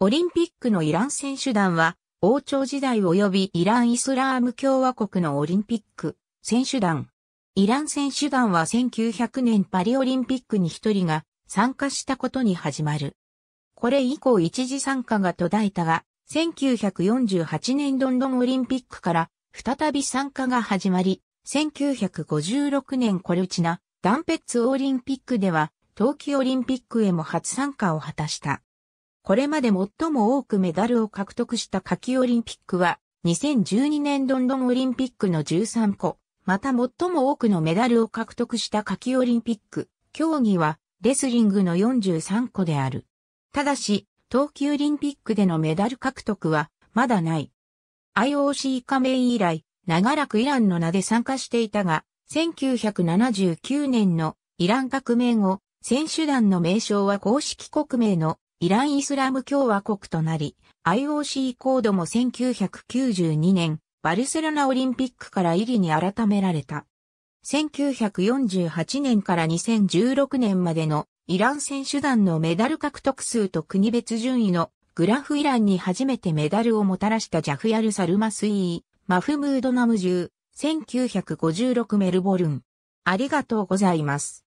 オリンピックのイラン選手団は、王朝時代及びイラン・イスラーム共和国のオリンピック選手団。イラン選手団は1900年パリオリンピックに一人が参加したことに始まる。これ以降一時参加が途絶えたが、1948年ロンドンオリンピックから再び参加が始まり、1956年コルチナ、ダンペッツオリンピックでは、冬季オリンピックへも初参加を果たした。これまで最も多くメダルを獲得した夏季オリンピックは、2012年ロンドンオリンピックの13個、また最も多くのメダルを獲得した夏季オリンピック、競技は、レスリングの43個である。ただし、冬季オリンピックでのメダル獲得は、まだない。IOC 加盟以来、長らくイランの名で参加していたが、1979年のイラン革命後、選手団の名称は公式国名のイランイスラム共和国となり、IOC コードも1992年、バルセロナオリンピックから入りに改められた。1948年から2016年までのイラン選手団のメダル獲得数と国別順位のグラフイランに初めてメダルをもたらしたジャフヤル・サルマスイー、マフムード・ナムジュー、1956メルボルン。ありがとうございます。